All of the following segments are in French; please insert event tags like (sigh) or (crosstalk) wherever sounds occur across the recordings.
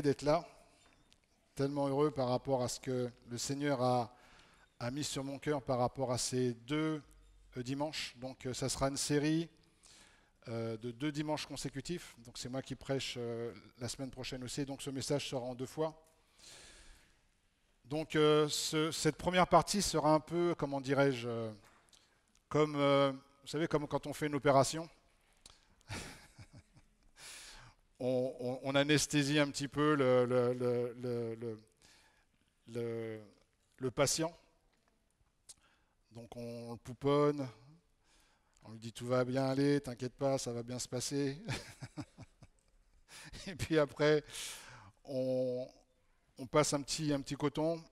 d'être là, tellement heureux par rapport à ce que le Seigneur a, a mis sur mon cœur par rapport à ces deux euh, dimanches. Donc euh, ça sera une série euh, de deux dimanches consécutifs. Donc c'est moi qui prêche la semaine prochaine aussi. Donc ce message sera en deux fois. Donc cette première partie sera un peu, comment dirais-je, comme, vous savez, comme quand on fait une opération. (laughs) on, anesthésie un petit peu le, patient. Donc on le pouponne, on lui dit tout va bien aller, t'inquiète pas, ça va bien se passer. (laughs) Et puis après, on, passe un petit, un petit coton,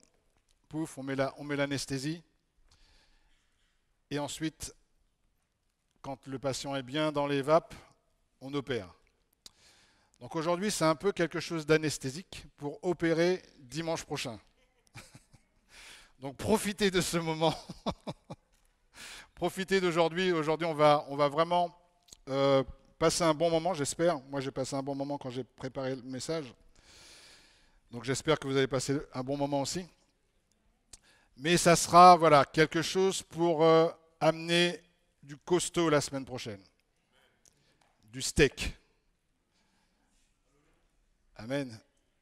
pouf, on met, on met l'anesthésie. Et ensuite, quand le patient est bien dans les vapes, on opère. Donc aujourd'hui, c'est un peu quelque chose d'anesthésique pour opérer dimanche prochain. (laughs) Donc profitez de ce moment. (laughs) profitez d'aujourd'hui. Aujourd'hui, on va, on va vraiment euh, passer un bon moment, j'espère. Moi, j'ai passé un bon moment quand j'ai préparé le message. Donc j'espère que vous allez passer un bon moment aussi. Mais ça sera voilà, quelque chose pour euh, amener du costaud la semaine prochaine. Du steak. Amen.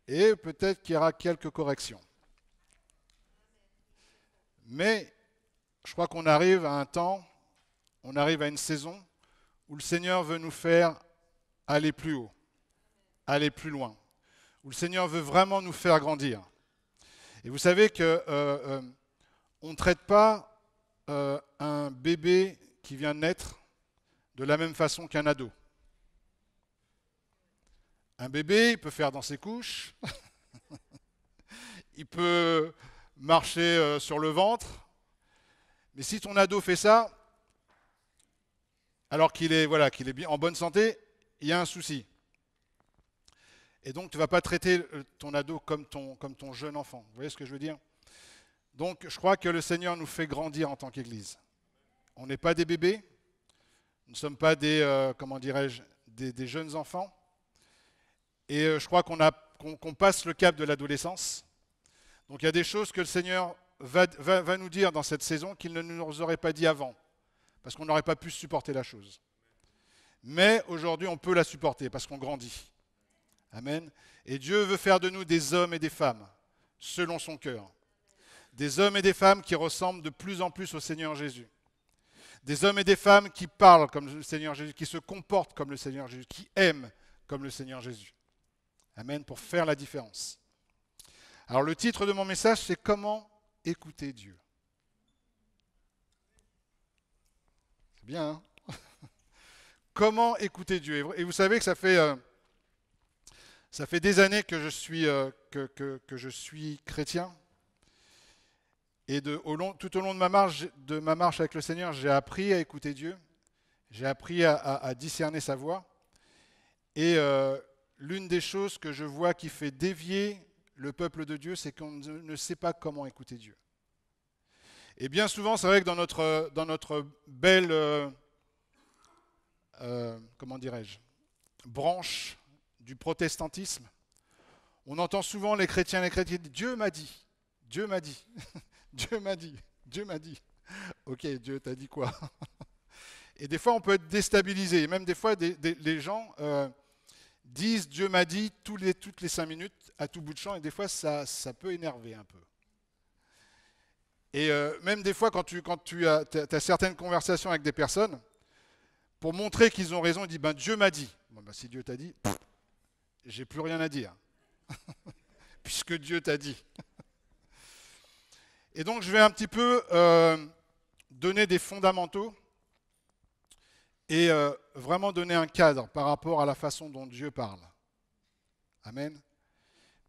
Et peut-être qu'il y aura quelques corrections. Mais je crois qu'on arrive à un temps, on arrive à une saison où le Seigneur veut nous faire aller plus haut, aller plus loin, où le Seigneur veut vraiment nous faire grandir. Et vous savez que euh, euh, on ne traite pas euh, un bébé qui vient naître de la même façon qu'un ado. Un bébé, il peut faire dans ses couches, (laughs) il peut marcher euh, sur le ventre, mais si ton ado fait ça, alors qu'il est, voilà, qu'il est bien, en bonne santé, il y a un souci. Et donc, tu ne vas pas traiter euh, ton ado comme ton, comme ton jeune enfant. Vous voyez ce que je veux dire Donc, je crois que le Seigneur nous fait grandir en tant qu'Église. On n'est pas des bébés, nous ne sommes pas des, euh, comment dirais-je, des, jeunes enfants, et euh, je crois qu'on passe le cap de l'adolescence. Donc il y a des choses que le Seigneur va nous dire dans cette saison qu'il ne nous aurait pas dit avant, parce qu'on n'aurait pas pu supporter la chose. Mais aujourd'hui, on peut la supporter parce qu'on grandit. Amen. Et Dieu veut faire de nous des hommes et des femmes, selon son cœur. Des hommes et des femmes qui ressemblent de plus en plus au Seigneur Jésus. Des hommes et des femmes qui parlent comme le Seigneur Jésus, qui se comportent comme le Seigneur Jésus, qui aiment comme le Seigneur Jésus. Amen, pour faire la différence. Alors le titre de mon message, c'est Comment écouter Dieu. C'est bien. Hein (laughs) Comment écouter Dieu Et vous savez que ça fait, euh, ça fait des années que je suis, euh, que, je suis chrétien. Et de, tout au long de ma, marche, avec le Seigneur, j'ai appris à écouter Dieu. J'ai appris à, discerner sa voix. Et euh, l'une des choses que je vois qui fait dévier le peuple de Dieu, c'est qu'on ne sait pas comment écouter Dieu. Et bien souvent, c'est vrai que dans notre, dans notre belle, euh, euh, comment dirais-je, branche du protestantisme, on entend souvent les chrétiens, les chrétiens, Dieu m'a dit, Dieu m'a dit, (laughs) Dieu m'a dit, Dieu m'a dit. Ok, Dieu t'a dit quoi (laughs) Et des fois, on peut être déstabilisé. Et même des fois, des, les gens... Euh, disent Dieu m'a dit toutes les cinq minutes à tout bout de champ, et des fois ça, ça peut énerver un peu. Et euh, même des fois, quand tu, quand tu as, certaines conversations avec des personnes, pour montrer qu'ils ont raison, ils disent ben, Dieu m'a dit. Ben, si Dieu t'a dit, j'ai plus rien à dire, (laughs) puisque Dieu t'a dit. Et donc, je vais un petit peu euh, donner des fondamentaux et euh, vraiment donner un cadre par rapport à la façon dont Dieu parle. Amen.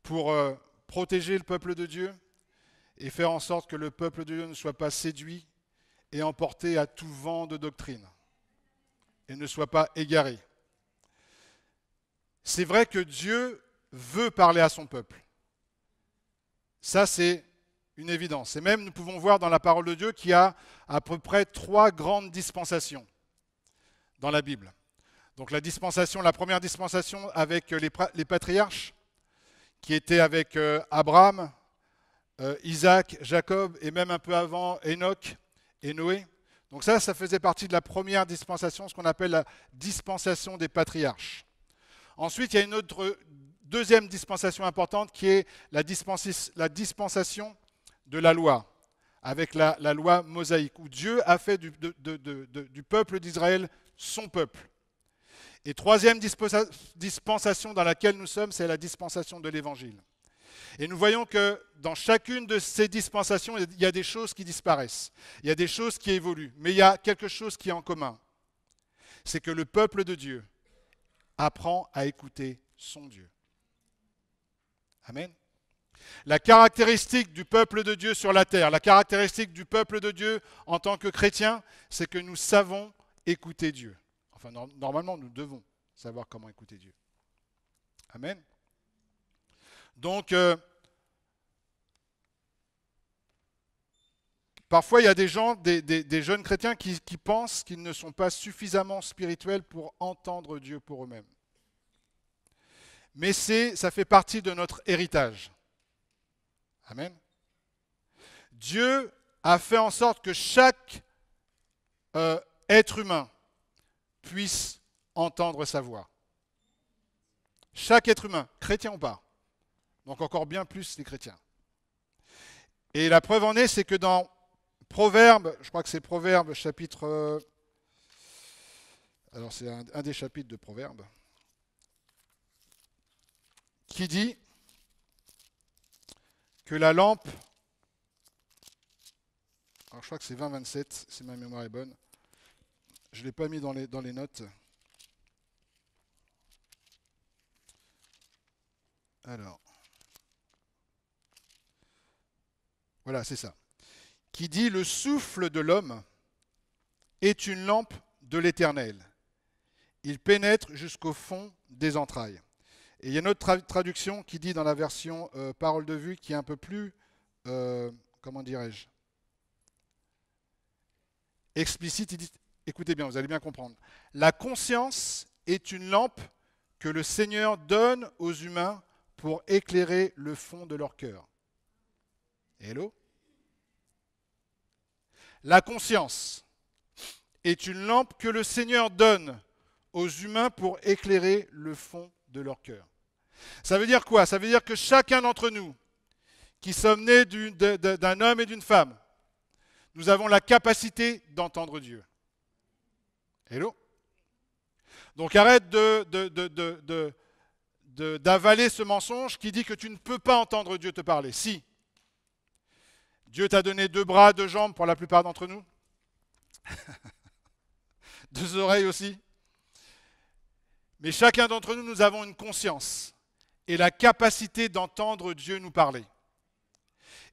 Pour euh, protéger le peuple de Dieu et faire en sorte que le peuple de Dieu ne soit pas séduit et emporté à tout vent de doctrine et ne soit pas égaré. C'est vrai que Dieu veut parler à son peuple. Ça, c'est une évidence. Et même, nous pouvons voir dans la parole de Dieu qu'il y a à peu près trois grandes dispensations dans la Bible. Donc la dispensation, la première dispensation avec euh, les, patriarches, qui était avec euh, Abraham, euh, Isaac, Jacob, et même un peu avant Enoch et Noé. Donc ça, ça faisait partie de la première dispensation, ce qu'on appelle la dispensation des patriarches. Ensuite, il y a une autre deuxième dispensation importante qui est la, dispensation de la loi, avec la, loi mosaïque, où Dieu a fait du peuple d'Israël son peuple. Et troisième dispensation dans laquelle nous sommes, c'est la dispensation de l'Évangile. Et nous voyons que dans chacune de ces dispensations, il y a des choses qui disparaissent, il y a des choses qui évoluent, mais il y a quelque chose qui est en commun. C'est que le peuple de Dieu apprend à écouter son Dieu. Amen. La caractéristique du peuple de Dieu sur la terre, la caractéristique du peuple de Dieu en tant que chrétien, c'est que nous savons écouter Dieu. Enfin, normalement, nous devons savoir comment écouter Dieu. Amen. Donc, euh, Parfois, il y a des gens, des, jeunes chrétiens qui, pensent qu'ils ne sont pas suffisamment spirituels pour entendre Dieu pour eux-mêmes. Mais ça fait partie de notre héritage. Amen. Dieu a fait en sorte que chaque euh, être humain puisse entendre sa voix. Chaque être humain, chrétien ou pas, donc encore bien plus les chrétiens. Et la preuve en est, c'est que dans Proverbe, je crois que c'est Proverbe chapitre... Alors c'est un, des chapitres de Proverbe, qui dit que la lampe alors je crois que c'est 20-27, si ma mémoire est bonne. Je ne l'ai pas mis dans les, dans les notes. Alors. Voilà, c'est ça. Qui dit le souffle de l'homme est une lampe de l'Éternel. Il pénètre jusqu'au fond des entrailles. Et il y a une autre traduction qui dit dans la version euh, parole de vue qui est un peu plus, euh, comment dirais-je, explicite, il dit Écoutez bien, vous allez bien comprendre. La conscience est une lampe que le Seigneur donne aux humains pour éclairer le fond de leur cœur. Hello La conscience est une lampe que le Seigneur donne aux humains pour éclairer le fond de leur cœur. Ça veut dire quoi Ça veut dire que chacun d'entre nous, qui sommes nés d'un homme et d'une femme, nous avons la capacité d'entendre Dieu. Hello Donc arrête de, d'avaler ce mensonge qui dit que tu ne peux pas entendre Dieu te parler. Si. Dieu t'a donné deux bras, deux jambes pour la plupart d'entre nous. (laughs) deux oreilles aussi. Mais chacun d'entre nous, nous avons une conscience et la capacité d'entendre Dieu nous parler.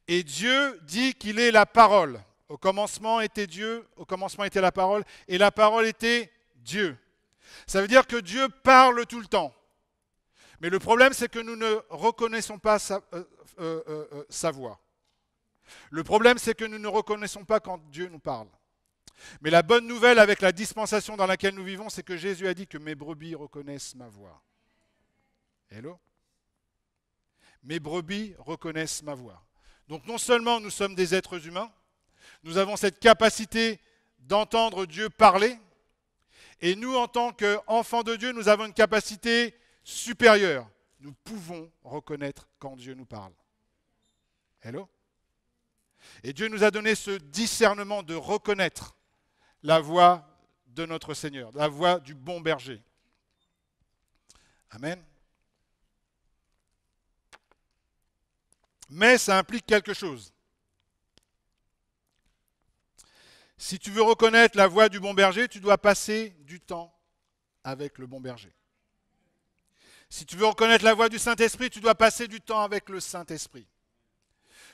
Et Dieu dit qu'il est la parole. Au commencement était Dieu, au commencement était la parole, et la parole était Dieu. Ça veut dire que Dieu parle tout le temps. Mais le problème, c'est que nous ne reconnaissons pas euh, euh, euh, sa, voix. Le problème, c'est que nous ne reconnaissons pas quand Dieu nous parle. Mais la bonne nouvelle avec la dispensation dans laquelle nous vivons, c'est que Jésus a dit que mes brebis reconnaissent ma voix. Hello Mes brebis reconnaissent ma voix. Donc non seulement nous sommes des êtres humains, nous avons cette capacité d'entendre Dieu parler. Et nous, en tant qu'enfants de Dieu, nous avons une capacité supérieure. Nous pouvons reconnaître quand Dieu nous parle. Hello Et Dieu nous a donné ce discernement de reconnaître la voix de notre Seigneur, la voix du bon berger. Amen. Mais ça implique quelque chose. Si tu veux reconnaître la voix du bon berger, tu dois passer du temps avec le bon berger. Si tu veux reconnaître la voix du Saint-Esprit, tu dois passer du temps avec le Saint-Esprit.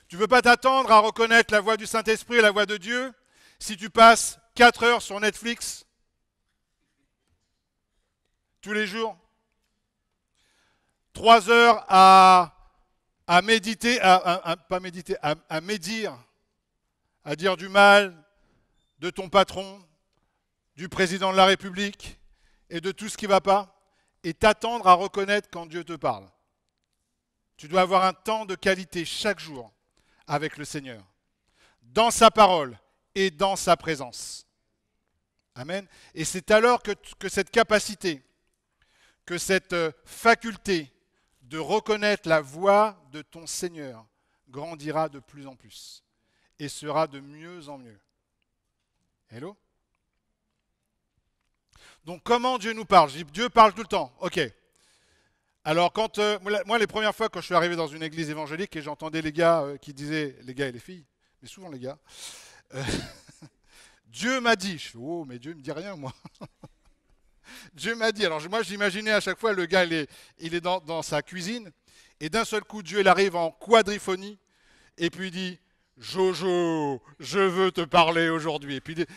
Tu ne veux pas t'attendre à reconnaître la voix du Saint-Esprit la voix de Dieu si tu passes 4 heures sur Netflix tous les jours, 3 heures à, à méditer, à, pas méditer, à médire, à dire du mal, de ton patron, du président de la République et de tout ce qui ne va pas, et t'attendre à reconnaître quand Dieu te parle. Tu dois avoir un temps de qualité chaque jour avec le Seigneur, dans sa parole et dans sa présence. Amen. Et c'est alors que, que cette capacité, que cette euh, faculté de reconnaître la voix de ton Seigneur grandira de plus en plus et sera de mieux en mieux. Hello Donc comment Dieu nous parle Dieu parle tout le temps. Ok. Alors quand euh, moi les premières fois quand je suis arrivé dans une église évangélique et j'entendais les gars euh, qui disaient les gars et les filles, mais souvent les gars, euh, (laughs) Dieu m'a dit. Je fais oh mais Dieu me dit rien moi. (laughs) Dieu m'a dit. Alors moi j'imaginais à chaque fois le gars il est, dans, dans sa cuisine et d'un seul coup Dieu il arrive en quadriphonie et puis il dit Jojo, je veux te parler aujourd'hui. Et,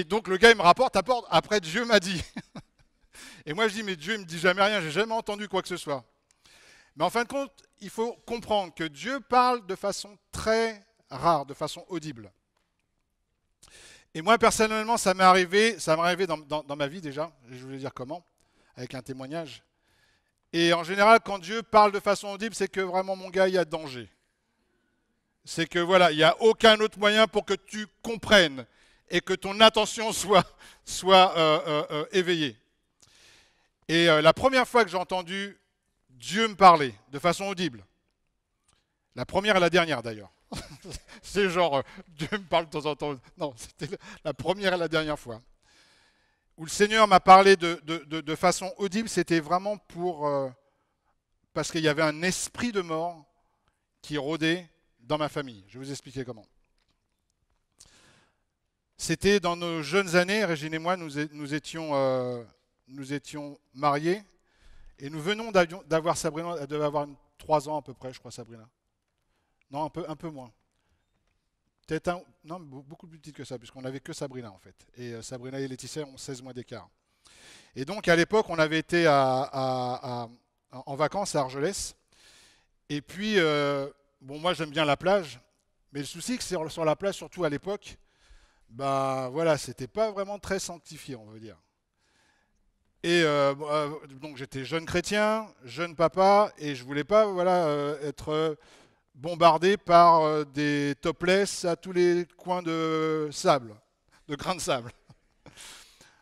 et donc le gars, il me rapporte, après Dieu m'a dit. (laughs) Et moi, je dis, mais Dieu, il me dit jamais rien, j'ai jamais entendu quoi que ce soit. Mais en fin de compte, il faut comprendre que Dieu parle de façon très rare, de façon audible. Et moi, personnellement, ça m'est arrivé, ça m'est arrivé dans, ma vie déjà, je voulais dire comment, avec un témoignage. Et en général, quand Dieu parle de façon audible, c'est que vraiment, mon gars, il y a danger c'est que voilà, il n'y a aucun autre moyen pour que tu comprennes et que ton attention (laughs) soit, soit euh, euh, euh, éveillée. Et la première fois que j'ai entendu Dieu me parler de façon audible, la première et la dernière d'ailleurs, (laughs) c'est genre Dieu me parle de temps en temps, non, c'était la première et la dernière fois, où le Seigneur m'a parlé de, de, façon audible, c'était vraiment pour... parce qu'il y avait un esprit de mort qui rôdait dans ma famille. Je vais vous expliquer comment. C'était dans nos jeunes années, Régine et moi, nous, étions, euh, nous étions, mariés et nous venons d'avoir Sabrina, elle devait avoir 3 ans à peu près, je crois, Sabrina. Non, un peu, un peu moins. Peut-être un, non, beaucoup plus petite que ça, puisqu'on n'avait que Sabrina en fait. Et euh, Sabrina et Laetitia ont 16 mois d'écart. Et donc à l'époque, on avait été en vacances à Argelès. Et puis, euh, bon, moi j'aime bien la plage, mais le souci c'est que sur la plage, surtout à l'époque, bah voilà, c'était pas vraiment très sanctifié, on veut dire. Et euh, euh, donc j'étais jeune chrétien, jeune papa, et je voulais pas voilà euh, être bombardé par des topless à tous les coins de sable, de grains de sable.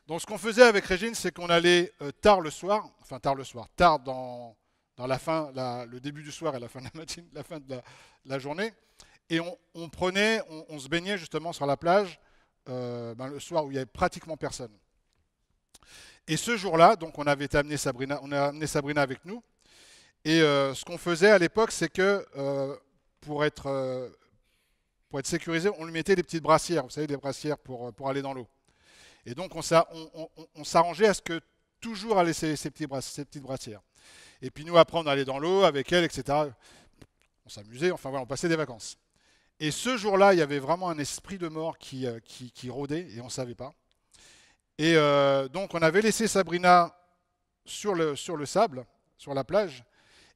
Donc ce qu'on faisait avec Régine, c'est qu'on allait tard le soir, enfin tard le soir, tard dans la fin, le début du soir et la fin de la, la, fin de la, journée. Et on, prenait, on, se baignait justement sur la plage euh, ben, le soir où il n'y avait pratiquement personne. Et ce jour-là, donc on avait amené Sabrina, on a amené Sabrina avec nous. Et euh, ce qu'on faisait à l'époque, c'est que euh, pour, être, sécurisé, on lui mettait des petites brassières, vous savez, des brassières pour, aller dans l'eau. Et donc on, s'arrangeait à ce que toujours aller ces, ces petites brassières et puis nous apprendre à aller dans l'eau avec elle, etc. On s'amusait, enfin voilà, on passait des vacances. Et ce jour-là, il y avait vraiment un esprit de mort qui, euh, qui, rôdait et on ne savait pas. Et euh, donc on avait laissé Sabrina sur le, sur le sable, sur la plage,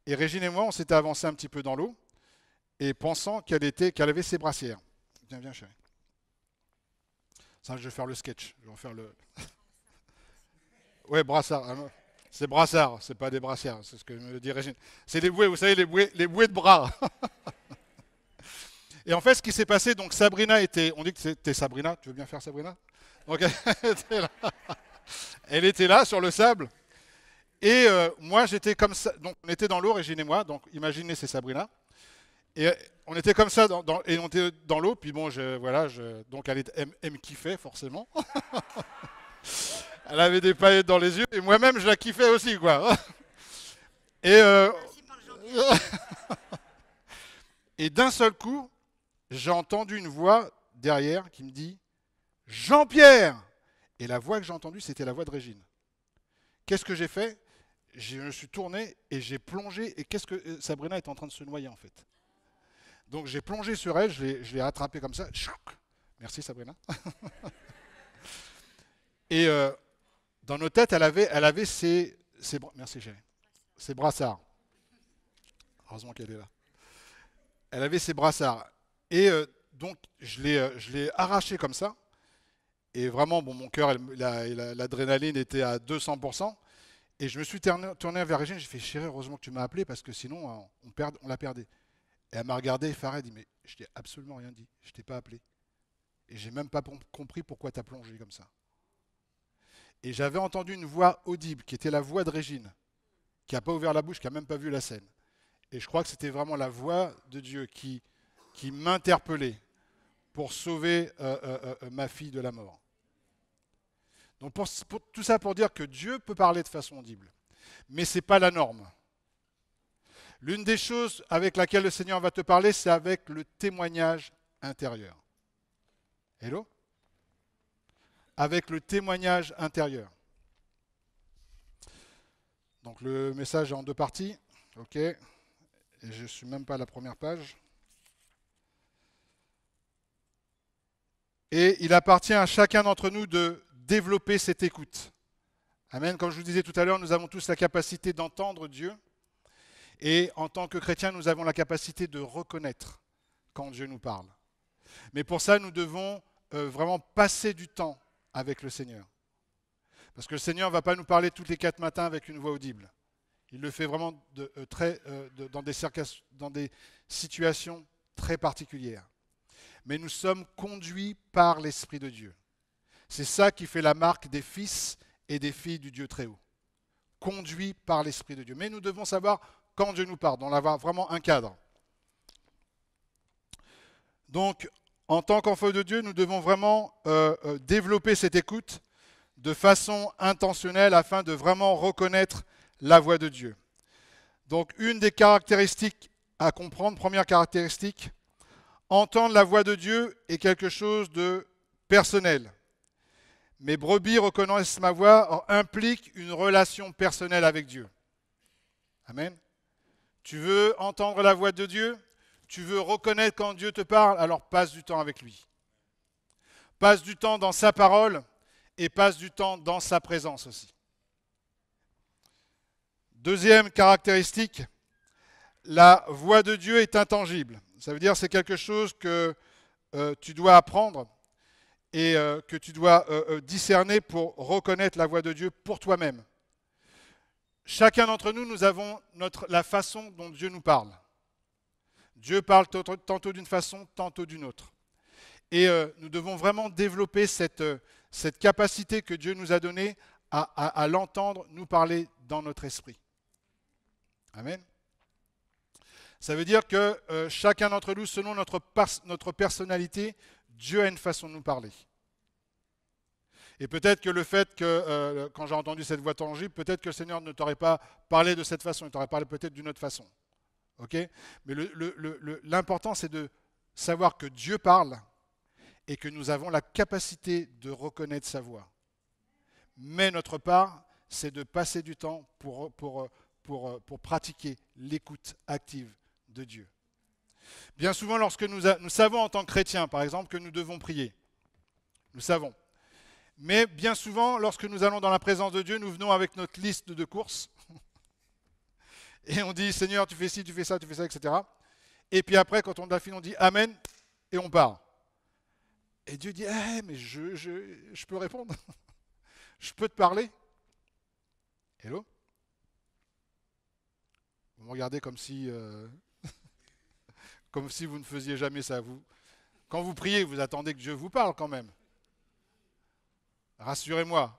et Régine et moi, on s'était avancé un petit peu dans l'eau, et pensant qu'elle était, qu'elle avait ses brassières. Viens, viens, chérie. Ça, je vais faire le sketch. Je vais faire le. (laughs) ouais, brassard. Hein. C'est brassard, c'est pas des brassières, c'est ce que me dit Régine. C'est des bouées, vous savez, les bouées, les bouées de bras. (laughs) Et en fait, ce qui s'est passé, donc Sabrina était. On dit que c'était Sabrina, tu veux bien faire Sabrina Donc (laughs) elle était là. sur le sable. Et euh, moi, j'étais comme ça. Donc on était dans l'eau, Régine et moi. Donc imaginez, c'est Sabrina. Et euh, on était comme ça, dans, et on était dans l'eau. Puis bon, je, voilà, je, donc elle, elle, elle me forcément. (laughs) Elle avait des paillettes dans les yeux et moi-même je la kiffais aussi quoi. (laughs) Euh, (laughs) et, d'un seul coup, j'ai entendu une voix derrière qui me dit Jean-Pierre Et la voix que j'ai entendue, c'était la voix de Régine. Qu'est-ce que j'ai fait Je me suis tourné et j'ai plongé. Et qu'est-ce que euh, Sabrina est en train de se noyer en fait Donc j'ai plongé sur elle, je l'ai attrapée comme ça. Merci Sabrina. (laughs) et euh, dans nos têtes, elle avait, ses, merci, ses brassards. Heureusement qu'elle est là. Elle avait ses brassards. Et euh, donc, euh, je l'ai arraché comme ça. Et vraiment, bon, mon cœur, l'adrénaline était à 200%. Et je me suis tourné vers Régine, j'ai fait chérie, heureusement que tu m'as appelé parce que sinon euh, on, perd, on la perdait. Et elle m'a regardé, m'a dit Mais je t'ai absolument rien dit, je t'ai pas appelé. Et j'ai même pas compris pourquoi tu as plongé comme ça et j'avais entendu une voix audible qui était la voix de Régine, qui n'a pas ouvert la bouche, qui n'a même pas vu la scène. Et je crois que c'était vraiment la voix de Dieu qui, qui m'interpellait pour sauver euh, euh, euh, ma fille de la mort. Donc tout ça pour dire que Dieu peut parler de façon audible, mais ce n'est pas la norme. L'une des choses avec laquelle le Seigneur va te parler, c'est avec le témoignage intérieur. Hello avec le témoignage intérieur. Donc le message est en deux parties. OK. je ne suis même pas à la première page. Et il appartient à chacun d'entre nous de développer cette écoute. Amen. Comme je vous disais tout à l'heure, nous avons tous la capacité d'entendre Dieu. Et en tant que chrétiens, nous avons la capacité de reconnaître quand Dieu nous parle. Mais pour ça, nous devons euh, vraiment passer du temps avec le Seigneur. Parce que le Seigneur ne va pas nous parler toutes les quatre matins avec une voix audible. Il le fait vraiment euh, très, euh, dans, des situations très particulières. Mais nous sommes conduits par l'Esprit de Dieu. C'est ça qui fait la marque des fils et des filles du Dieu Très-Haut. Conduits par l'Esprit de Dieu. Mais nous devons savoir quand Dieu nous parle, dans avoir vraiment un cadre. Donc, en tant qu'enfants de Dieu, nous devons vraiment euh, euh, développer cette écoute de façon intentionnelle afin de vraiment reconnaître la voix de Dieu. Donc une des caractéristiques à comprendre, première caractéristique, entendre la voix de Dieu est quelque chose de personnel. Mes brebis reconnaissent ma voix implique une relation personnelle avec Dieu. Amen. Tu veux entendre la voix de Dieu tu veux reconnaître quand Dieu te parle, alors passe du temps avec lui. Passe du temps dans sa parole et passe du temps dans sa présence aussi. Deuxième caractéristique, la voix de Dieu est intangible. Ça veut dire c'est quelque chose que euh, tu dois apprendre et euh, que tu dois euh, discerner pour reconnaître la voix de Dieu pour toi-même. Chacun d'entre nous, nous avons notre, la façon dont Dieu nous parle. Dieu parle tantôt d'une façon, tantôt d'une autre. Et euh, nous devons vraiment développer cette, euh, cette capacité que Dieu nous a donnée à, l'entendre nous parler dans notre esprit. Amen. Ça veut dire que euh, chacun d'entre nous, selon notre, notre personnalité, Dieu a une façon de nous parler. Et peut-être que le fait que, quand j'ai entendu cette voix tangible, peut-être que le Seigneur ne t'aurait pas parlé de cette façon, il t'aurait parlé peut-être d'une autre façon. Ok, Mais l'important, c'est de savoir que Dieu parle et que nous avons la capacité de reconnaître sa voix. Mais notre part, c'est de passer du temps pour, pour, pour, pratiquer l'écoute active de Dieu. Bien souvent, lorsque nous, nous savons en tant que chrétiens, par exemple, que nous devons prier, nous savons. Mais bien souvent, lorsque nous allons dans la présence de Dieu, nous venons avec notre liste de courses et on dit Seigneur, tu fais ci, tu fais ça, tu fais ça, etc. Et puis après, quand on l'a fini, on dit Amen et on part. Et Dieu dit hey, eh, mais je, je, peux répondre, (laughs) je peux te parler. Hello Vous me regardez comme si, euh, (laughs) comme si vous ne faisiez jamais ça. Vous, quand vous priez, vous attendez que Dieu vous parle quand même. Rassurez-moi.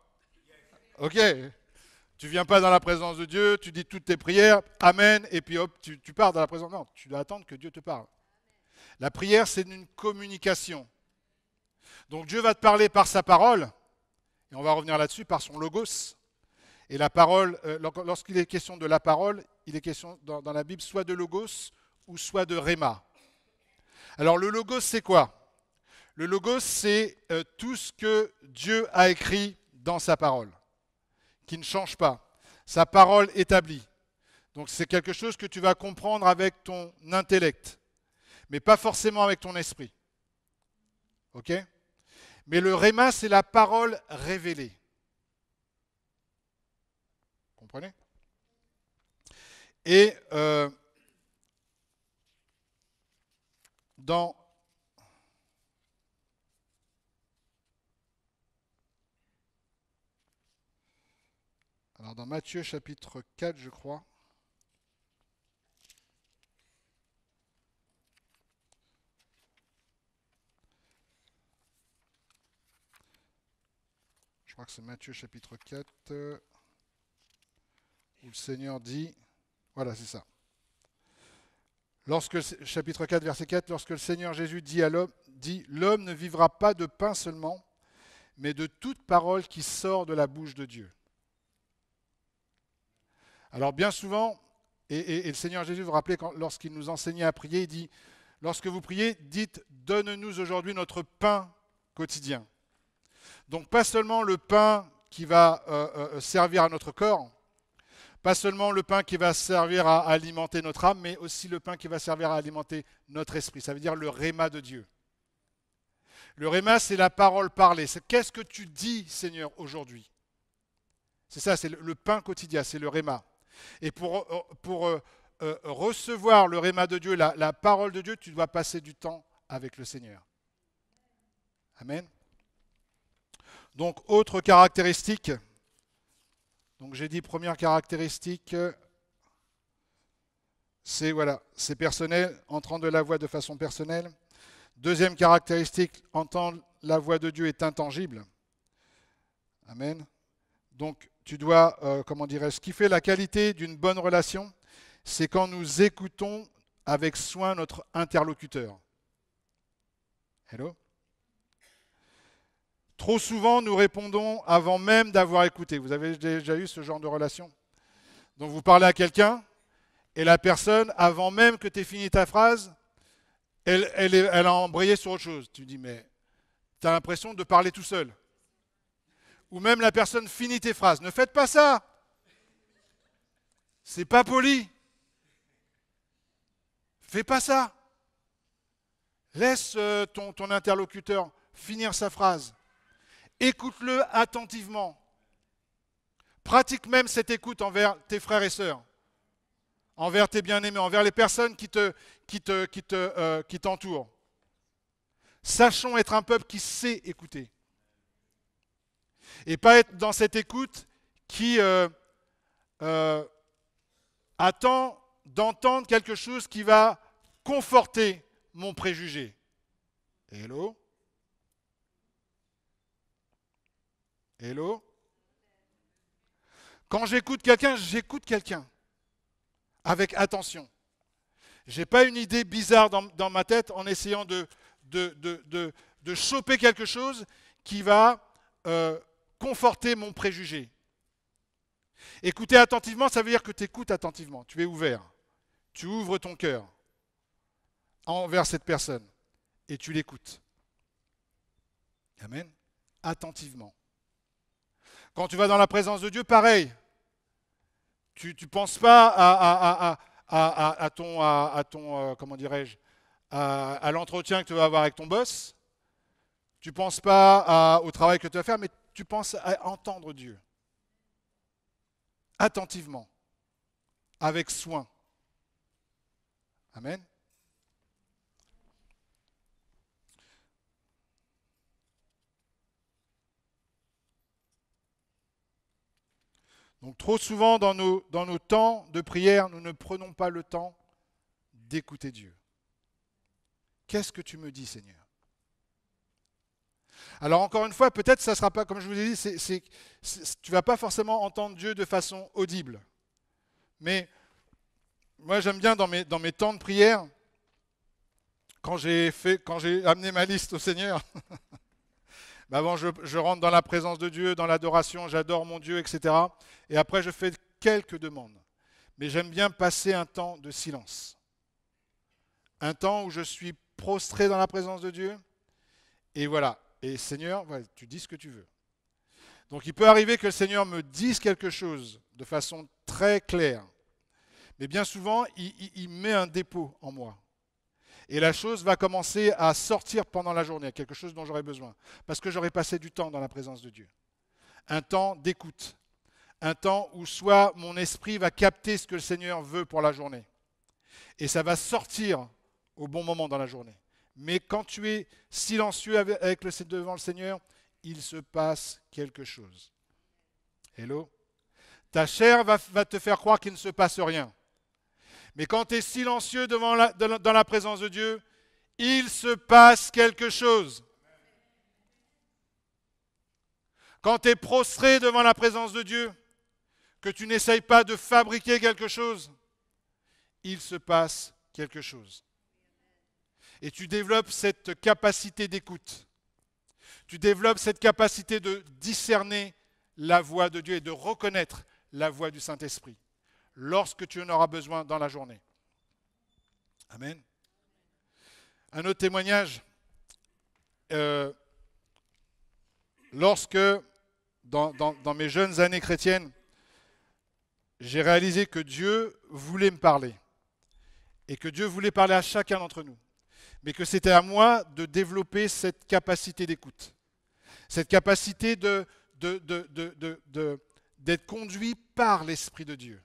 Ok. Tu viens pas dans la présence de Dieu, tu dis toutes tes prières, Amen, et puis hop, tu, pars dans la présence. Non, tu dois attendre que Dieu te parle. La prière, c'est une communication. Donc Dieu va te parler par sa parole, et on va revenir là-dessus, par son logos. Et la parole, euh, lorsqu'il est question de la parole, il est question dans, la Bible soit de logos ou soit de Rema. Alors le logos, c'est quoi Le logos, c'est euh, tout ce que Dieu a écrit dans sa parole qui ne change pas, sa parole établie. Donc c'est quelque chose que tu vas comprendre avec ton intellect, mais pas forcément avec ton esprit. OK Mais le réma, c'est la parole révélée. comprenez Et euh, dans Alors dans Matthieu chapitre 4, je crois. Je crois que c'est Matthieu chapitre 4 où le Seigneur dit, voilà c'est ça. Lorsque, chapitre 4, verset 4, lorsque le Seigneur Jésus dit à l'homme, dit, l'homme ne vivra pas de pain seulement, mais de toute parole qui sort de la bouche de Dieu. Alors bien souvent, et, le Seigneur Jésus, vous, rappelait lorsqu'il nous enseignait à prier, il dit, lorsque vous priez, dites, donne-nous aujourd'hui notre pain quotidien. Donc pas seulement le pain qui va euh, euh, euh, servir à notre corps, pas seulement le pain qui va servir à alimenter notre âme, mais aussi le pain qui va servir à alimenter notre esprit. Ça veut dire le réma de Dieu. Le réma, c'est la parole parlée. qu'est-ce que tu dis, Seigneur, aujourd'hui C'est ça, c'est le pain quotidien, c'est le réma. Et pour, euh, euh, euh, recevoir le réma de Dieu, la, parole de Dieu, tu dois passer du temps avec le Seigneur. Amen. Donc, autre caractéristique. Donc, j'ai dit première caractéristique, c'est voilà, c'est personnel, entendre la voix de façon personnelle. Deuxième caractéristique, entendre la voix de Dieu est intangible. Amen. Donc, tu dois, euh, comment dirais-je, ce qui fait la qualité d'une bonne relation, c'est quand nous écoutons avec soin notre interlocuteur. Hello Trop souvent, nous répondons avant même d'avoir écouté. Vous avez déjà eu ce genre de relation Donc, vous parlez à quelqu'un et la personne, avant même que tu aies fini ta phrase, elle, elle a embrayé sur autre chose. Tu dis, mais tu as l'impression de parler tout seul ou même la personne finit tes phrases. Ne faites pas ça. C'est pas poli. Fais pas ça. Laisse euh, ton, interlocuteur finir sa phrase. Écoute-le attentivement. Pratique même cette écoute envers tes frères et sœurs, envers tes bien-aimés, envers les personnes qui t'entourent. Te, qui te, qui euh, Sachons être un peuple qui sait écouter. Et pas être dans cette écoute qui euh, euh, attend d'entendre quelque chose qui va conforter mon préjugé. Hello Hello Quand j'écoute quelqu'un, j'écoute quelqu'un avec attention. Je n'ai pas une idée bizarre dans, ma tête en essayant de, de, choper quelque chose qui va euh, conforter mon préjugé. Écouter attentivement, ça veut dire que tu écoutes attentivement, tu es ouvert, tu ouvres ton cœur envers cette personne et tu l'écoutes. Amen. Attentivement. Quand tu vas dans la présence de Dieu, pareil. Tu ne penses pas à, à, ton, à, ton euh, comment dirais-je, à, l'entretien que tu vas avoir avec ton boss. Tu penses pas au travail que tu vas faire, mais tu penses à entendre Dieu attentivement, avec soin. Amen. Donc trop souvent dans nos, dans nos temps de prière, nous ne prenons pas le temps d'écouter Dieu. Qu'est-ce que tu me dis Seigneur alors encore une fois, peut-être ça ne sera pas, comme je vous ai dit, c'est tu ne vas pas forcément entendre Dieu de façon audible. Mais moi j'aime bien dans mes, temps de prière, quand j'ai, fait, quand j'ai amené ma liste au Seigneur, (laughs) bah, avant je rentre dans la présence de Dieu, dans l'adoration, j'adore mon Dieu, etc. Et après je fais quelques demandes. Mais j'aime bien passer un temps de silence. Un temps où je suis prostré dans la présence de Dieu. Et voilà, et Seigneur, tu dis ce que tu veux. Donc il peut arriver que le Seigneur me dise quelque chose de façon très claire. Mais bien souvent, il, il met un dépôt en moi. Et la chose va commencer à sortir pendant la journée, quelque chose dont j'aurai besoin. Parce que j'aurai passé du temps dans la présence de Dieu. Un temps d'écoute. Un temps où soit mon esprit va capter ce que le Seigneur veut pour la journée. Et ça va sortir au bon moment dans la journée. Mais quand tu es silencieux avec le, devant le Seigneur, il se passe quelque chose. Hello Ta chair va, te faire croire qu'il ne se passe rien. Mais quand tu es silencieux devant dans la présence de Dieu, il se passe quelque chose. Quand tu es prostré devant la présence de Dieu, que tu n'essayes pas de fabriquer quelque chose, il se passe quelque chose. Et tu développes cette capacité d'écoute. Tu développes cette capacité de discerner la voix de Dieu et de reconnaître la voix du Saint-Esprit lorsque tu en auras besoin dans la journée. Amen. Un autre témoignage. Euh, lorsque, dans mes jeunes années chrétiennes, j'ai réalisé que Dieu voulait me parler et que Dieu voulait parler à chacun d'entre nous mais que c'était à moi de développer cette capacité d'écoute, cette capacité de, d'être conduit par l'Esprit de Dieu.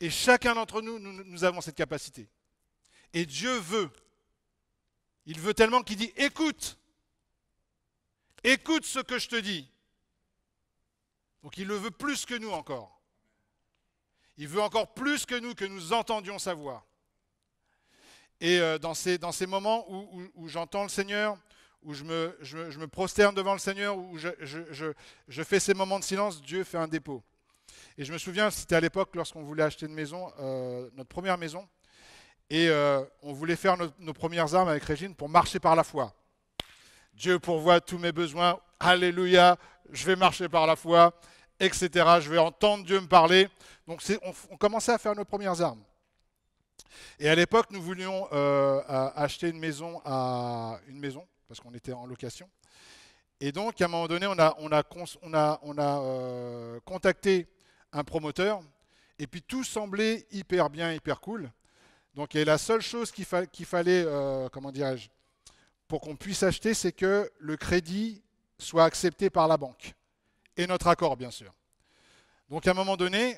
Et chacun d'entre nous, nous, nous avons cette capacité. Et Dieu veut, il veut tellement qu'il dit, écoute, écoute ce que je te dis. Donc il le veut plus que nous encore. Il veut encore plus que nous que nous entendions sa voix. Et euh, dans ces, moments où, j'entends le Seigneur, où je me, prosterne devant le Seigneur, où je, fais ces moments de silence, Dieu fait un dépôt. Et je me souviens, c'était à l'époque lorsqu'on voulait acheter une maison, euh, notre première maison, et euh, on voulait faire nos, premières armes avec Régine pour marcher par la foi. Dieu pourvoit tous mes besoins, alléluia, je vais marcher par la foi, etc. Je vais entendre Dieu me parler. Donc on commençait à faire nos premières armes. Et à l'époque, nous voulions euh, acheter une maison à une maison parce qu'on était en location. Et donc, à un moment donné, on a, euh, contacté un promoteur. Et puis tout semblait hyper bien, hyper cool. Donc, et la seule chose qu'il fallait, euh, comment dirais-je, pour qu'on puisse acheter, c'est que le crédit soit accepté par la banque et notre accord, bien sûr. Donc, à un moment donné,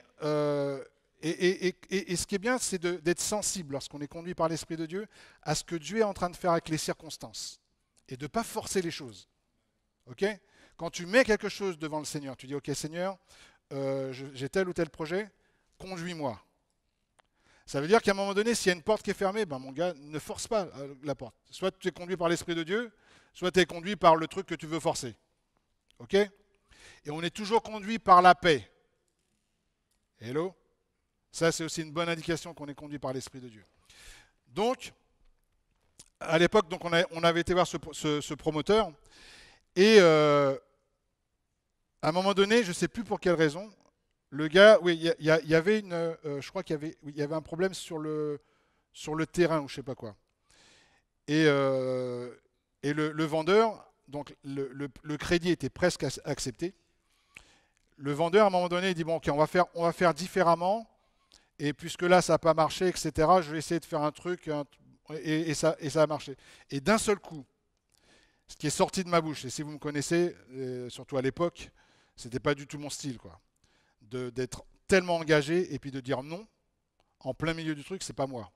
et, ce qui est bien, c'est d'être sensible lorsqu'on est conduit par l'Esprit de Dieu à ce que Dieu est en train de faire avec les circonstances et de ne pas forcer les choses. Ok Quand tu mets quelque chose devant le Seigneur, tu dis Ok, Seigneur, euh, j'ai tel ou tel projet, conduis-moi. Ça veut dire qu'à un moment donné, s'il y a une porte qui est fermée, ben mon gars, ne force pas euh, la porte. Soit tu es conduit par l'Esprit de Dieu, soit tu es conduit par le truc que tu veux forcer. Ok Et on est toujours conduit par la paix. Hello ça, c'est aussi une bonne indication qu'on est conduit par l'Esprit de Dieu. Donc, à l'époque, on, avait été voir ce, promoteur, et euh, à un moment donné, je ne sais plus pour quelle raison, le gars, oui, il y, avait une, euh, je crois qu'il y avait, y avait un problème sur le, sur le terrain ou je sais pas quoi. Et, euh, le, vendeur, donc le, crédit était presque accepté. Le vendeur, à un moment donné, il dit bon, ok, on va faire, on va faire différemment et puisque là ça n'a pas marché, etc., je vais essayer de faire un truc, et, ça, et ça a marché. Et d'un seul coup, ce qui est sorti de ma bouche, et si vous me connaissez, euh, surtout à l'époque, ce c'était pas du tout mon style, quoi. D'être tellement engagé et puis de dire non en plein milieu du truc, c'est pas moi.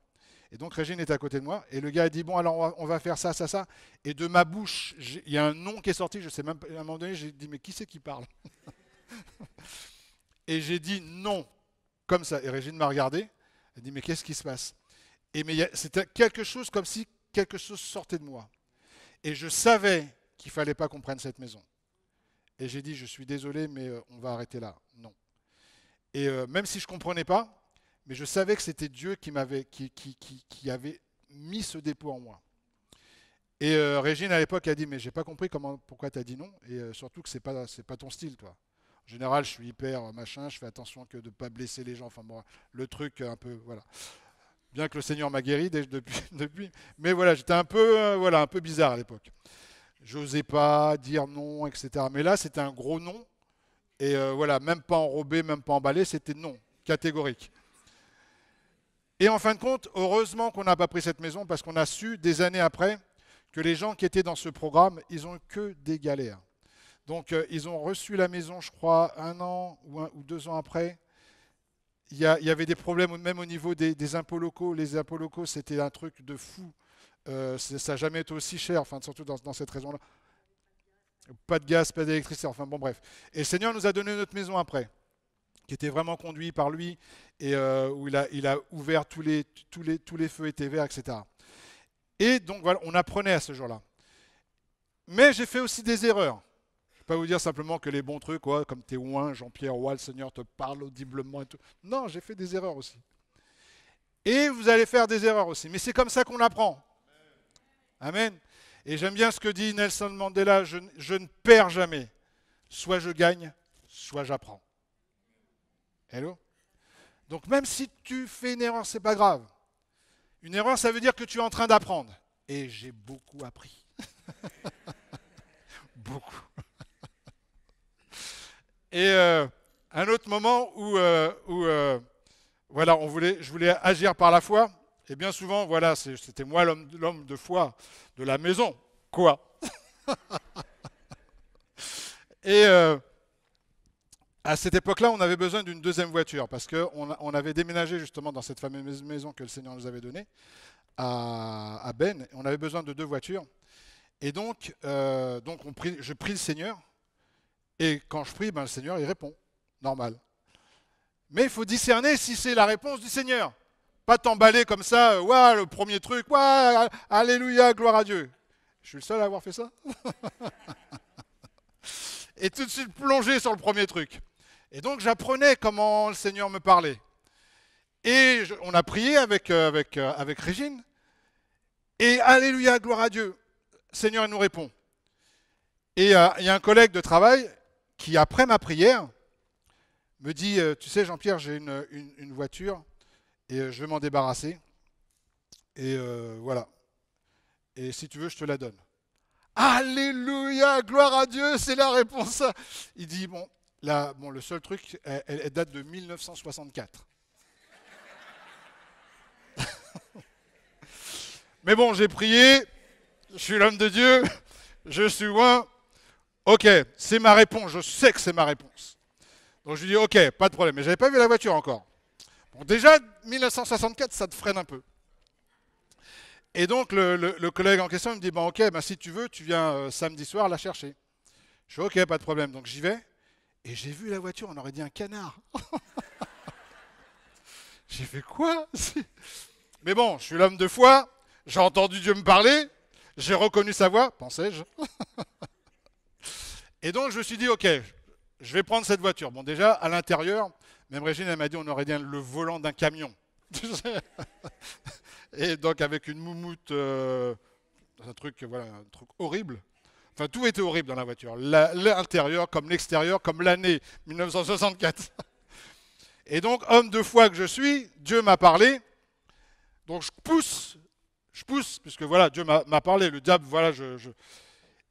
Et donc Régine est à côté de moi et le gars a dit bon alors on va, faire ça ça ça et de ma bouche il y a un nom qui est sorti je sais même pas, à un moment donné j'ai dit mais qui c'est qui parle (laughs) et j'ai dit non comme ça. Et Régine m'a regardé, elle dit, mais qu'est-ce qui se passe Et mais c'était quelque chose comme si quelque chose sortait de moi. Et je savais qu'il fallait pas qu'on prenne cette maison. Et j'ai dit, je suis désolé, mais euh, on va arrêter là. Non. Et euh, même si je ne comprenais pas, mais je savais que c'était Dieu qui qui, qui, avait mis ce dépôt en moi. Et euh, Régine à l'époque a dit, mais j'ai pas compris comment, pourquoi tu as dit non, et surtout que c'est pas, c'est pas ton style, toi. En général, je suis hyper euh, machin, je fais attention que de ne pas blesser les gens. Enfin, bon, le truc euh, un peu, voilà. Bien que le Seigneur m'a guéri depuis, (laughs) depuis. Mais voilà, j'étais un peu, euh, voilà, un peu bizarre à l'époque. Je n'osais pas dire non, etc. Mais là, c'était un gros non. Et voilà, même pas enrobé, même pas emballé, c'était non, catégorique. Et en fin de compte, heureusement qu'on n'a pas pris cette maison parce qu'on a su des années après que les gens qui étaient dans ce programme, ils ont que des galères. Donc euh, ils ont reçu la maison, je crois, un an ou, deux ans après. Il y, avait des problèmes même au niveau des, impôts locaux. Les impôts locaux, c'était un truc de fou. Euh, ça n'a jamais été aussi cher, enfin, surtout dans, cette raison-là. Pas de gaz, pas d'électricité, enfin bon bref. Et le Seigneur nous a donné notre maison après, qui était vraiment conduite par lui, et euh, où il a, il a ouvert tous les, tous, les, tous les feux étaient verts, etc. Et donc voilà, on apprenait à ce jour-là. Mais j'ai fait aussi des erreurs pas vous dire simplement que les bons trucs, quoi, comme tes Jean-Pierre Roy, le Seigneur te parle audiblement et tout. Non, j'ai fait des erreurs aussi. Et vous allez faire des erreurs aussi. Mais c'est comme ça qu'on apprend. Amen. Et j'aime bien ce que dit Nelson Mandela, je, je ne perds jamais. Soit je gagne, soit j'apprends. Hello Donc même si tu fais une erreur, c'est pas grave. Une erreur, ça veut dire que tu es en train d'apprendre. Et j'ai beaucoup appris. (laughs) beaucoup. Et euh, un autre moment où, euh, euh, voilà, je voulais agir par la foi, et bien souvent, voilà, c'était moi l'homme de foi de la maison, quoi. (laughs) et à cette époque-là, on avait besoin d'une deuxième voiture parce qu'on avait déménagé justement dans cette fameuse maison que le Seigneur nous avait donnée à, à Ben. On avait besoin de deux voitures. Et donc, je prie le Seigneur et quand je prie, ben, le Seigneur, il répond. Normal. Mais il faut discerner si c'est la réponse du Seigneur. Pas t'emballer comme ça, euh, ouah, le premier truc, Waouh alléluia, gloire à Dieu. Je suis le seul à avoir fait ça. (laughs) et tout de suite plonger sur le premier truc. Et donc j'apprenais comment le Seigneur me parlait. Et on a prié avec, euh, avec, euh, avec Régine. Et Alléluia, gloire à Dieu. Seigneur, il nous répond. Et il y a un collègue de travail, qui, après ma prière, me dit, euh, tu sais Jean-Pierre, j'ai une, voiture et euh, je vais m'en débarrasser. Et euh, voilà. Et si tu veux, je te la donne. Alléluia, gloire à Dieu, c'est la réponse. Il dit, bon, là, bon le seul truc, elle, elle date de 1964. (laughs) Mais bon, j'ai prié, je suis l'homme de Dieu, je suis loin, Ok, c'est ma réponse, je sais que c'est ma réponse. Donc je lui dis, ok, pas de problème. Mais n'avais pas vu la voiture encore. Bon, déjà, 1964, ça te freine un peu. Et donc le, collègue en question me dit, bon bah, ok, bah, si tu veux, tu viens euh, samedi soir la chercher. Je dis « ok, pas de problème. Donc j'y vais. Et j'ai vu la voiture, on aurait dit un canard. (laughs) j'ai fait quoi (laughs) Mais bon, je suis l'homme de foi, j'ai entendu Dieu me parler, j'ai reconnu sa voix, pensais-je. (laughs) Et donc je me suis dit, ok, je vais prendre cette voiture. Bon, déjà, à l'intérieur, même Régine, elle m'a dit, on aurait dit le volant d'un camion. (laughs) et donc avec une moumoute, euh, un truc, voilà, un truc horrible. Enfin, tout était horrible dans la voiture. L'intérieur comme l'extérieur, comme l'année 1964. (laughs) Et donc, homme de foi que je suis, Dieu m'a parlé. Donc, je pousse, je pousse, puisque voilà, Dieu m'a parlé, le diable, voilà, je...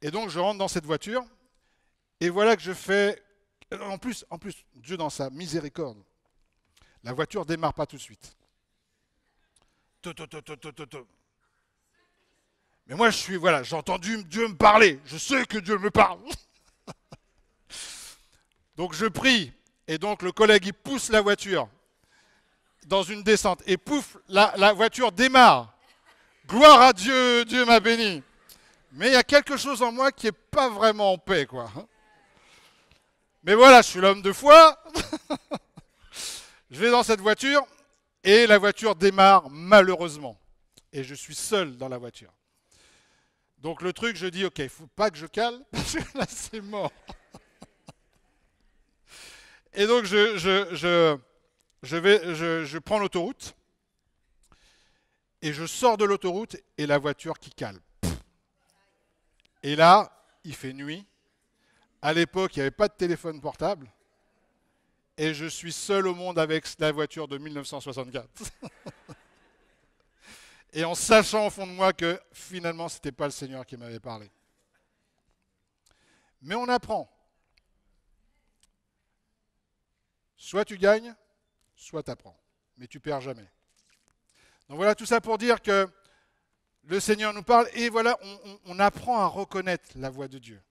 Et donc, je rentre dans cette voiture. Et voilà que je fais. Euh, en plus, en plus, Dieu dans sa miséricorde, la voiture démarre pas tout de suite. Mais moi, je suis, voilà, j'ai entendu Dieu me parler. Je sais que Dieu me parle. (laughs) donc je prie. Et donc le collègue, il pousse la voiture dans une descente. Et pouf, la, la voiture démarre. Gloire à Dieu, Dieu m'a béni. Mais il y a quelque chose en moi qui n'est pas vraiment en paix, quoi. Mais voilà, je suis l'homme de foi. (laughs) je vais dans cette voiture et la voiture démarre malheureusement. Et je suis seul dans la voiture. Donc le truc, je dis, ok, il faut pas que je cale, (laughs) parce que là, c'est mort. Et donc je, je, je, vais, je prends l'autoroute. Et je sors de l'autoroute et la voiture qui cale. Et là, il fait nuit. À l'époque, il n'y avait pas de téléphone portable. Et je suis seul au monde avec la voiture de 1964. (laughs) et en sachant au fond de moi que finalement, ce n'était pas le Seigneur qui m'avait parlé. Mais on apprend. Soit tu gagnes, soit tu apprends. Mais tu perds jamais. Donc voilà tout ça pour dire que le Seigneur nous parle et voilà, on apprend à reconnaître la voix de Dieu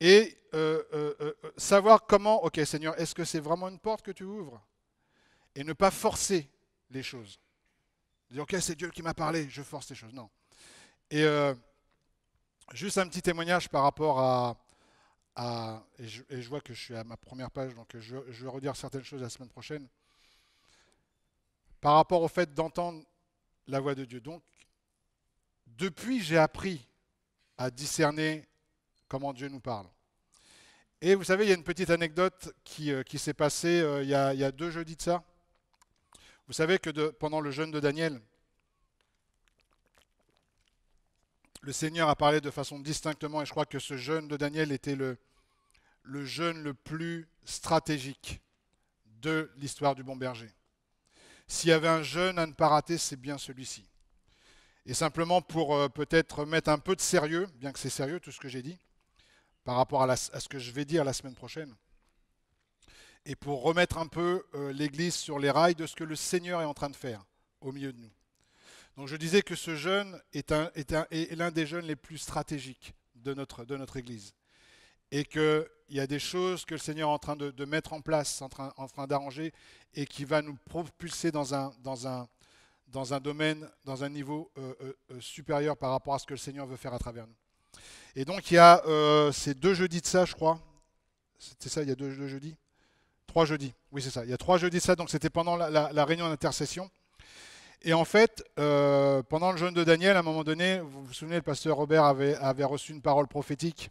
et euh, euh, euh, savoir comment, ok Seigneur, est-ce que c'est vraiment une porte que tu ouvres Et ne pas forcer les choses. Dire, ok, c'est Dieu qui m'a parlé, je force les choses. Non. Et juste un petit témoignage par rapport à... à et, je, vois que je suis à ma première page, donc je, je vais redire certaines choses la semaine prochaine. Par rapport au fait d'entendre la voix de Dieu. Donc, depuis, j'ai appris à discerner comment Dieu nous parle. Et vous savez, il y a une petite anecdote qui, euh, s'est passée euh, il y, a, deux jeudis de ça. Vous savez que pendant le jeûne de Daniel, le Seigneur a parlé de façon distinctement, et je crois que ce jeûne de Daniel était le, le jeûne le plus stratégique de l'histoire du bon berger. S'il y avait un jeûne à ne pas rater, c'est bien celui-ci. Et simplement pour euh, peut-être mettre un peu de sérieux, bien que c'est sérieux tout ce que j'ai dit, par rapport à, ce que je vais dire la semaine prochaine, et pour remettre un peu euh, l'Église sur les rails de ce que le Seigneur est en train de faire au milieu de nous. Donc je disais que ce jeune est, un, l'un des jeunes les plus stratégiques de notre, Église, et qu'il y a des choses que le Seigneur est en train de, mettre en place, en train, d'arranger, et qui va nous propulser dans un, dans un, dans un domaine, dans un niveau euh, euh, supérieur par rapport à ce que le Seigneur veut faire à travers nous. Et donc il y a euh, ces deux jeudis de ça, je crois. C'était ça, il y a deux, jeudis Trois jeudis, oui c'est ça. Il y a trois jeudis de ça, donc c'était pendant la, réunion d'intercession. Et en fait, euh, pendant le jeûne de Daniel, à un moment donné, vous vous souvenez, le pasteur Robert avait, reçu une parole prophétique,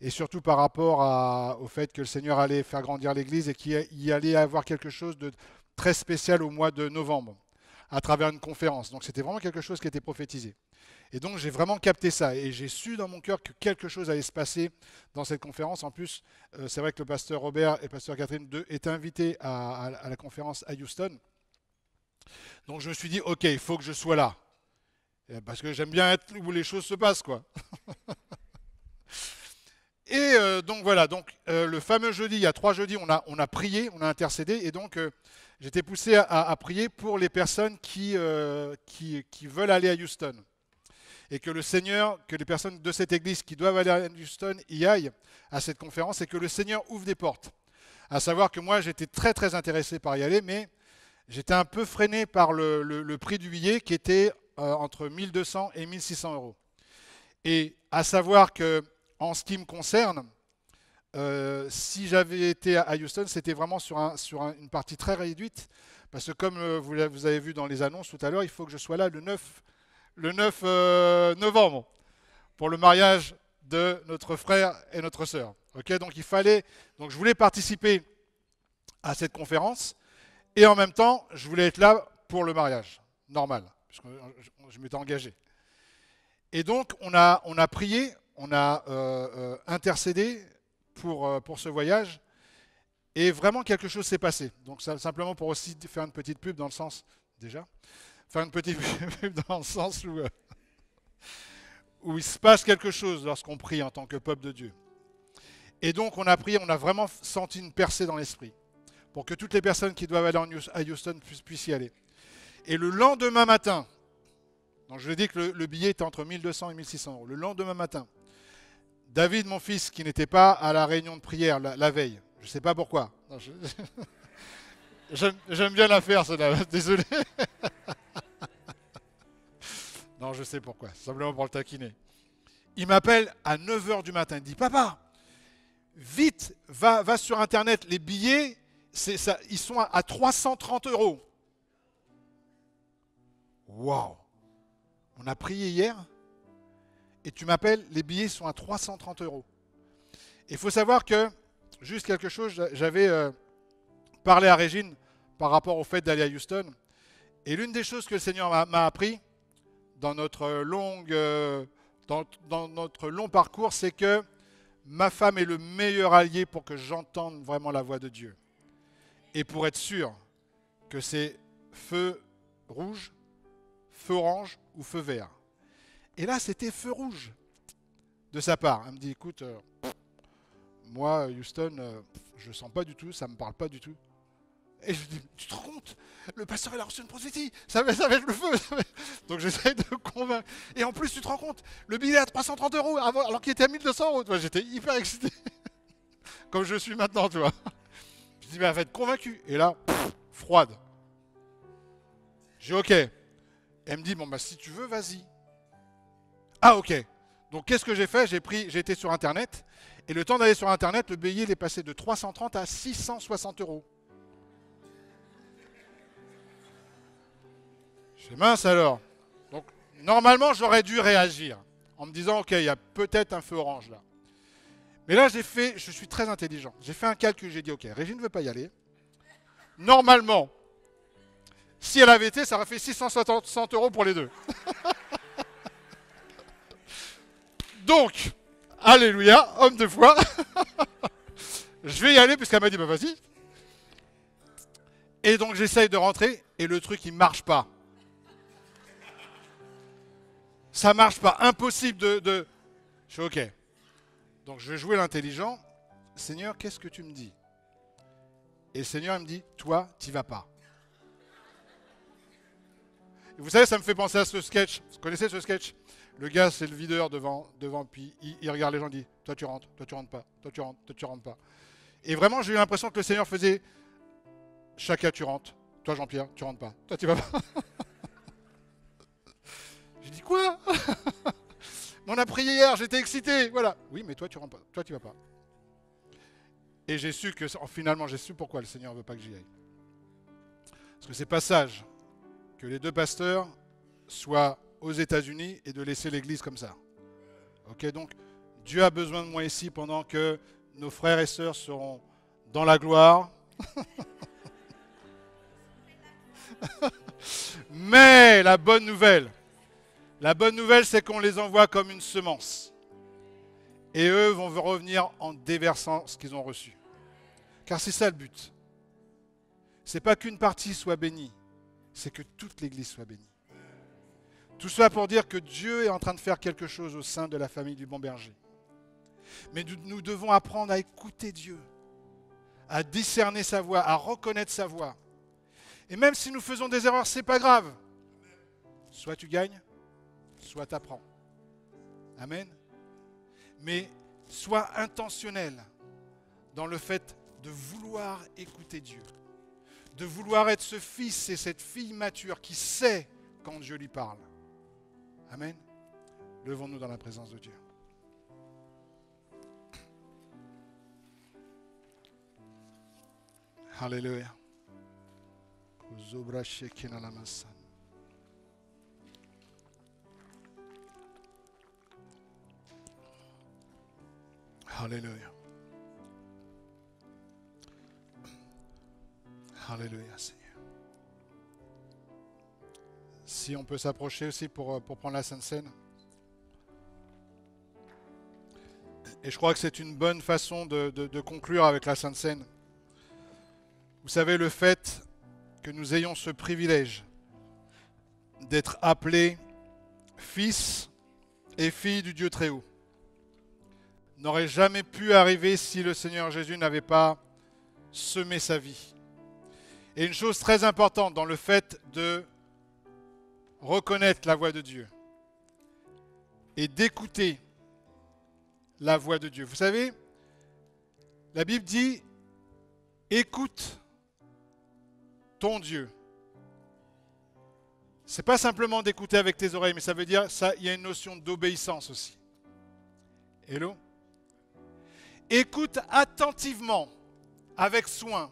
et surtout par rapport au fait que le Seigneur allait faire grandir l'Église et qu'il y allait avoir quelque chose de très spécial au mois de novembre, à travers une conférence. Donc c'était vraiment quelque chose qui était prophétisé. Et donc j'ai vraiment capté ça et j'ai su dans mon cœur que quelque chose allait se passer dans cette conférence. En plus, euh, c'est vrai que le pasteur Robert et le pasteur Catherine II étaient invités à, la conférence à Houston. Donc je me suis dit, ok, il faut que je sois là. Parce que j'aime bien être où les choses se passent, quoi. (laughs) et euh, donc voilà, donc euh, le fameux jeudi, il y a trois jeudis, on a, on a prié, on a intercédé, et donc j'étais poussé à, prier pour les personnes qui, qui veulent aller à Houston et que le Seigneur, que les personnes de cette église qui doivent aller à Houston y aillent à cette conférence et que le Seigneur ouvre des portes. À savoir que moi, j'étais très très intéressé par y aller, mais j'étais un peu freiné par le, prix du billet qui était euh, entre 1200 et 1600 euros. Et à savoir que, en ce qui me concerne, euh, si j'avais été à Houston, c'était vraiment sur, une partie très réduite, parce que comme euh, vous, vous avez vu dans les annonces tout à l'heure, il faut que je sois là le 9 le 9 euh, novembre pour le mariage de notre frère et notre sœur. Ok, donc il fallait, donc je voulais participer à cette conférence et en même temps je voulais être là pour le mariage, normal, puisque je m'étais engagé. Et donc on a, on a prié, on a euh, euh, intercédé pour, pour ce voyage et vraiment quelque chose s'est passé. Donc simplement pour aussi faire une petite pub dans le sens déjà faire une petite dans le sens où, euh, où il se passe quelque chose lorsqu'on prie en tant que peuple de Dieu. Et donc on a prié, on a vraiment senti une percée dans l'esprit pour que toutes les personnes qui doivent aller à Houston puissent y aller. Et le lendemain matin, donc je dis que le, billet est entre 1200 et 1600 euros. Le lendemain matin, David, mon fils, qui n'était pas à la réunion de prière la, veille, je ne sais pas pourquoi. (laughs) J'aime bien la faire, cela, (laughs) désolé. Non, je sais pourquoi, simplement pour le taquiner. Il m'appelle à 9h du matin, il dit, papa, vite, va, va sur Internet, les billets, ça, ils sont à, 330 euros. Wow On a prié hier et tu m'appelles, les billets sont à 330 euros. Il faut savoir que, juste quelque chose, j'avais euh, parlé à Régine par rapport au fait d'aller à Houston. Et l'une des choses que le Seigneur m'a appris, dans notre, longue, euh, dans, notre long parcours, c'est que ma femme est le meilleur allié pour que j'entende vraiment la voix de Dieu. Et pour être sûr que c'est feu rouge, feu orange ou feu vert. Et là, c'était feu rouge de sa part. Elle me dit, écoute, euh, moi, Houston, euh, je ne sens pas du tout, ça ne me parle pas du tout. Et je dis, tu te rends compte Le pasteur, il a reçu une prophétie. Ça va, ça être le feu. Donc j'essaie de convaincre. Et en plus, tu te rends compte Le billet à 330 euros, alors qu'il était à 1200 euros. J'étais hyper excité. (laughs) Comme je suis maintenant, tu vois. Je dis, mais elle va être Et là, froide. J'ai OK. elle me dit, bon, bah si tu veux, vas-y. Ah, OK. Donc qu'est-ce que j'ai fait J'ai pris, j'ai été sur Internet. Et le temps d'aller sur Internet, le billet, est passé de 330 à 660 euros. C'est mince alors. Donc normalement j'aurais dû réagir en me disant ok il y a peut-être un feu orange là. Mais là j'ai fait, je suis très intelligent. J'ai fait un calcul, j'ai dit ok Régine ne veut pas y aller. Normalement, si elle avait été, ça aurait fait 660 euros pour les deux. (laughs) Donc, alléluia, homme de foi. (laughs) je vais y aller puisqu'elle m'a dit bah vas-y. Et donc j'essaye de rentrer et le truc il marche pas ça marche pas, impossible de, Je suis OK. Donc je vais jouer l'intelligent. Seigneur, qu'est-ce que tu me dis Et le Seigneur il me dit, toi, tu vas pas. Et vous savez, ça me fait penser à ce sketch. Vous connaissez ce sketch Le gars, c'est le videur devant, devant puis il, regarde les gens, il dit, toi tu rentres, toi tu rentres pas, toi tu rentres, toi tu rentres pas. Et vraiment, j'ai eu l'impression que le Seigneur faisait, chacun tu rentres, toi Jean-Pierre, tu rentres pas, toi tu vas pas. (laughs) J'ai dit quoi (laughs) On a prié hier, j'étais excité. Voilà. Oui, mais toi, tu ne vas pas. Et j'ai su que, finalement, j'ai su pourquoi le Seigneur ne veut pas que j'y aille. Parce que c'est pas sage que les deux pasteurs soient aux États-Unis et de laisser l'Église comme ça. Ok, donc Dieu a besoin de moi ici pendant que nos frères et sœurs seront dans la gloire. (laughs) Mais la bonne nouvelle, la bonne nouvelle, c'est qu'on les envoie comme une semence. Et eux vont revenir en déversant ce qu'ils ont reçu. Car c'est ça le but. C'est pas qu'une partie soit bénie, c'est que toute l'Église soit bénie. Tout cela pour dire que Dieu est en train de faire quelque chose au sein de la famille du bon berger. Mais nous devons apprendre à écouter Dieu, à discerner sa voix, à reconnaître sa voix. Et même si nous faisons des erreurs, c'est pas grave. Soit tu gagnes, soit apprends. Amen. Mais sois intentionnel dans le fait de vouloir écouter Dieu, de vouloir être ce fils et cette fille mature qui sait quand Dieu lui parle. Amen. Levons-nous dans la présence de Dieu. Alléluia. Alléluia. Alléluia, Seigneur. Si on peut s'approcher aussi pour, euh, pour prendre la Sainte Seine. Et je crois que c'est une bonne façon de, de, conclure avec la Sainte Seine. Vous savez, le fait que nous ayons ce privilège d'être appelés fils et filles du Dieu Très-Haut n'aurait jamais pu arriver si le Seigneur Jésus n'avait pas semé sa vie. Et une chose très importante dans le fait de reconnaître la voix de Dieu et d'écouter la voix de Dieu. Vous savez, la Bible dit, écoute ton Dieu. C'est pas simplement d'écouter avec tes oreilles, mais ça veut dire ça, il y a une notion d'obéissance aussi. Hello Écoute attentivement, avec soin,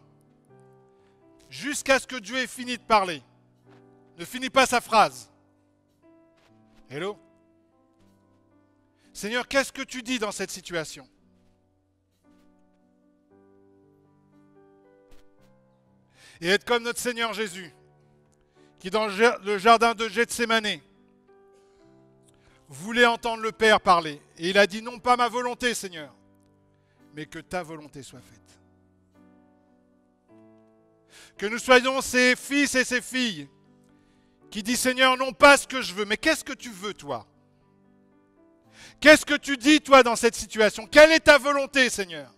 jusqu'à ce que Dieu ait fini de parler. Ne finis pas sa phrase. Hello Seigneur, qu'est-ce que tu dis dans cette situation Et être comme notre Seigneur Jésus, qui dans le jardin de Gethsemane voulait entendre le Père parler. Et il a dit, non pas ma volonté, Seigneur, mais que ta volonté soit faite. Que nous soyons ces fils et ces filles qui disent Seigneur, non pas ce que je veux, mais qu'est-ce que tu veux toi Qu'est-ce que tu dis toi dans cette situation Quelle est ta volonté Seigneur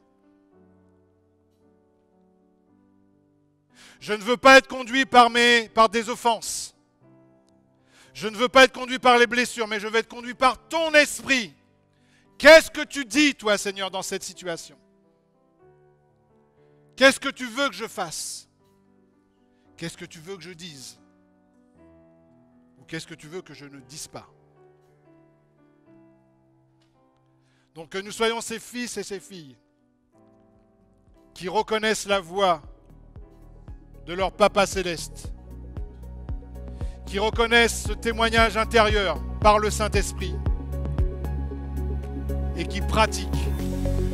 Je ne veux pas être conduit par, par des offenses. Je ne veux pas être conduit par les blessures, mais je veux être conduit par ton esprit. Qu'est-ce que tu dis, toi, Seigneur, dans cette situation Qu'est-ce que tu veux que je fasse Qu'est-ce que tu veux que je dise Ou qu'est-ce que tu veux que je ne dise pas Donc que nous soyons ces fils et ces filles qui reconnaissent la voix de leur Papa céleste, qui reconnaissent ce témoignage intérieur par le Saint-Esprit et qui pratique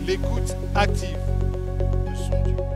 l'écoute active de son Dieu.